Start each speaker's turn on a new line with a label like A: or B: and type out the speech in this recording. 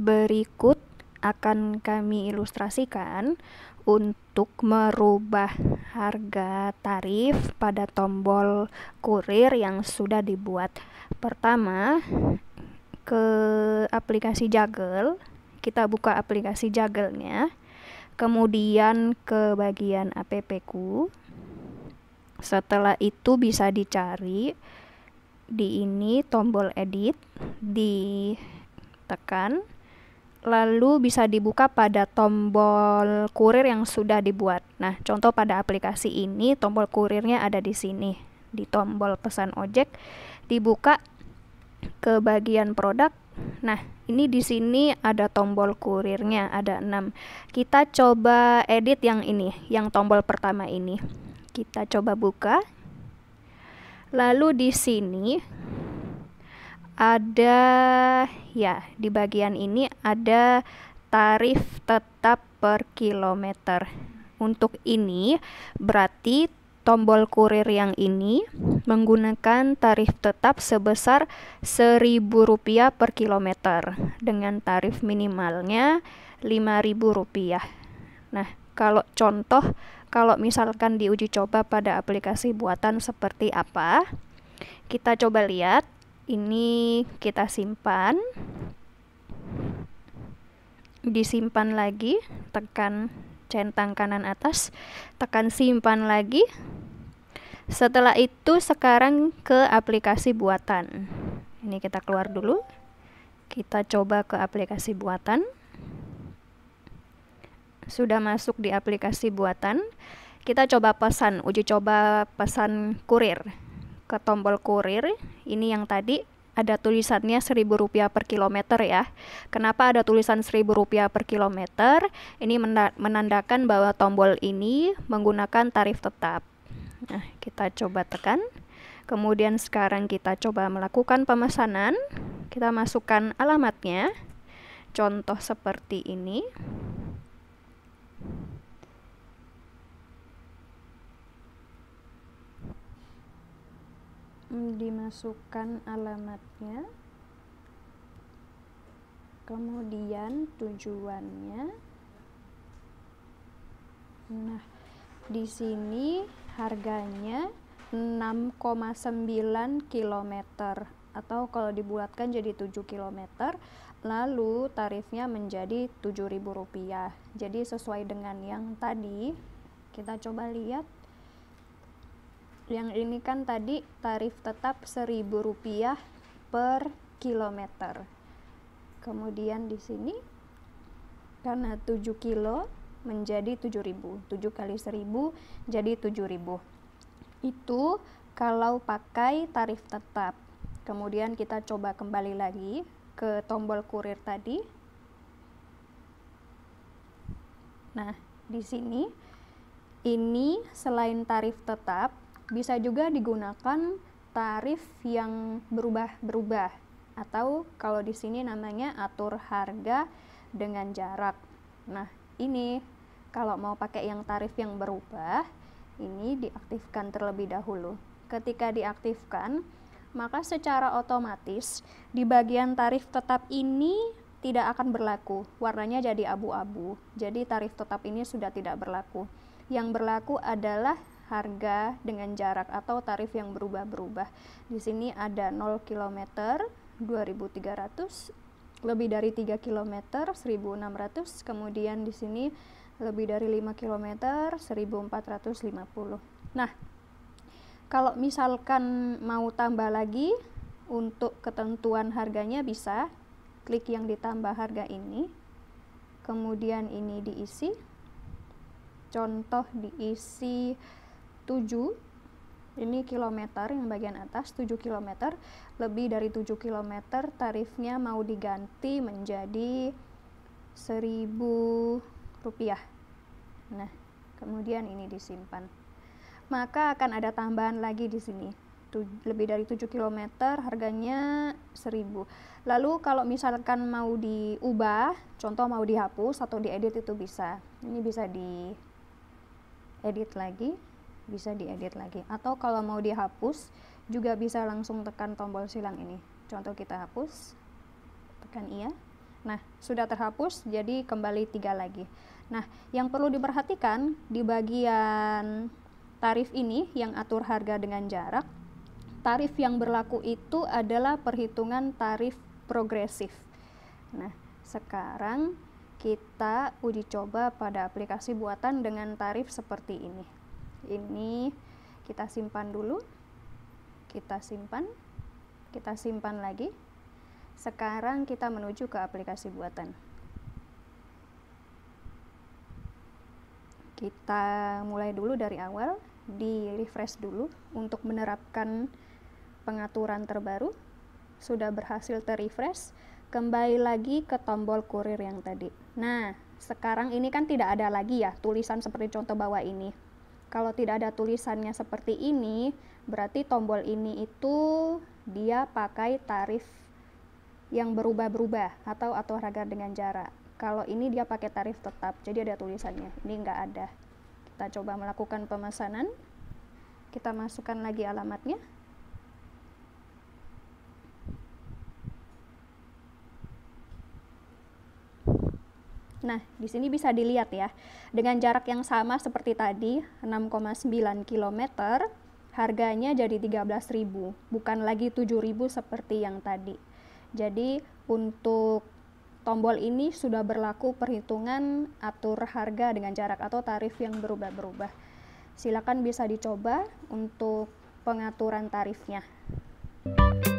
A: berikut akan kami ilustrasikan untuk merubah harga tarif pada tombol kurir yang sudah dibuat. Pertama, ke aplikasi Jagel. Kita buka aplikasi nya, Kemudian ke bagian APPku. Setelah itu bisa dicari di ini tombol edit ditekan lalu bisa dibuka pada tombol kurir yang sudah dibuat. Nah, contoh pada aplikasi ini tombol kurirnya ada di sini, di tombol pesan ojek dibuka ke bagian produk. Nah, ini di sini ada tombol kurirnya, ada enam. Kita coba edit yang ini, yang tombol pertama ini. Kita coba buka. Lalu di sini ada ya di bagian ini ada tarif tetap per kilometer. Untuk ini berarti tombol kurir yang ini menggunakan tarif tetap sebesar Rp1.000 per kilometer dengan tarif minimalnya Rp5.000. Nah, kalau contoh kalau misalkan diuji coba pada aplikasi buatan seperti apa? Kita coba lihat ini kita simpan disimpan lagi tekan centang kanan atas tekan simpan lagi setelah itu sekarang ke aplikasi buatan ini kita keluar dulu kita coba ke aplikasi buatan sudah masuk di aplikasi buatan kita coba pesan uji coba pesan kurir ke tombol kurir, ini yang tadi ada tulisannya Rp1.000 per kilometer ya. Kenapa ada tulisan Rp1.000 per kilometer? Ini menandakan bahwa tombol ini menggunakan tarif tetap. Nah, kita coba tekan. Kemudian sekarang kita coba melakukan pemesanan. Kita masukkan alamatnya. Contoh seperti ini. Hmm, dimasukkan alamatnya kemudian tujuannya nah di sini harganya 6,9 km atau kalau dibulatkan jadi 7 km lalu tarifnya menjadi Rp7.000 jadi sesuai dengan yang tadi kita coba lihat yang ini kan tadi tarif tetap Rp1.000 per kilometer. Kemudian di sini karena 7 kilo menjadi 7000. 7 kali 1000 jadi 7000. Itu kalau pakai tarif tetap. Kemudian kita coba kembali lagi ke tombol kurir tadi. Nah, di sini ini selain tarif tetap bisa juga digunakan tarif yang berubah-berubah atau kalau di sini namanya atur harga dengan jarak. Nah, ini kalau mau pakai yang tarif yang berubah, ini diaktifkan terlebih dahulu. Ketika diaktifkan, maka secara otomatis di bagian tarif tetap ini tidak akan berlaku. Warnanya jadi abu-abu. Jadi tarif tetap ini sudah tidak berlaku. Yang berlaku adalah harga dengan jarak atau tarif yang berubah-berubah. Di sini ada 0 km 2300, lebih dari 3 km 1600, kemudian di sini lebih dari 5 km 1450. Nah, kalau misalkan mau tambah lagi untuk ketentuan harganya bisa klik yang ditambah harga ini. Kemudian ini diisi contoh diisi 7 ini kilometer yang bagian atas 7 km lebih dari 7 km tarifnya mau diganti menjadi 1000 rupiah nah kemudian ini disimpan maka akan ada tambahan lagi di sini lebih dari 7 km harganya 1000 lalu kalau misalkan mau diubah contoh mau dihapus atau diedit itu bisa ini bisa di edit lagi bisa diedit lagi atau kalau mau dihapus juga bisa langsung tekan tombol silang ini contoh kita hapus tekan iya nah sudah terhapus jadi kembali tiga lagi nah yang perlu diperhatikan di bagian tarif ini yang atur harga dengan jarak tarif yang berlaku itu adalah perhitungan tarif progresif nah sekarang kita uji coba pada aplikasi buatan dengan tarif seperti ini ini kita simpan dulu kita simpan kita simpan lagi sekarang kita menuju ke aplikasi buatan kita mulai dulu dari awal di refresh dulu untuk menerapkan pengaturan terbaru sudah berhasil terrefresh kembali lagi ke tombol kurir yang tadi nah sekarang ini kan tidak ada lagi ya tulisan seperti contoh bawah ini kalau tidak ada tulisannya seperti ini, berarti tombol ini itu dia pakai tarif yang berubah-berubah atau atau harga dengan jarak. Kalau ini dia pakai tarif tetap, jadi ada tulisannya. Ini nggak ada. Kita coba melakukan pemesanan. Kita masukkan lagi alamatnya. Nah, di sini bisa dilihat ya, dengan jarak yang sama seperti tadi, 6,9 km, harganya jadi 13.000, bukan lagi 7.000 seperti yang tadi. Jadi, untuk tombol ini sudah berlaku perhitungan atur harga dengan jarak atau tarif yang berubah-berubah. Silakan bisa dicoba untuk pengaturan tarifnya. Thank you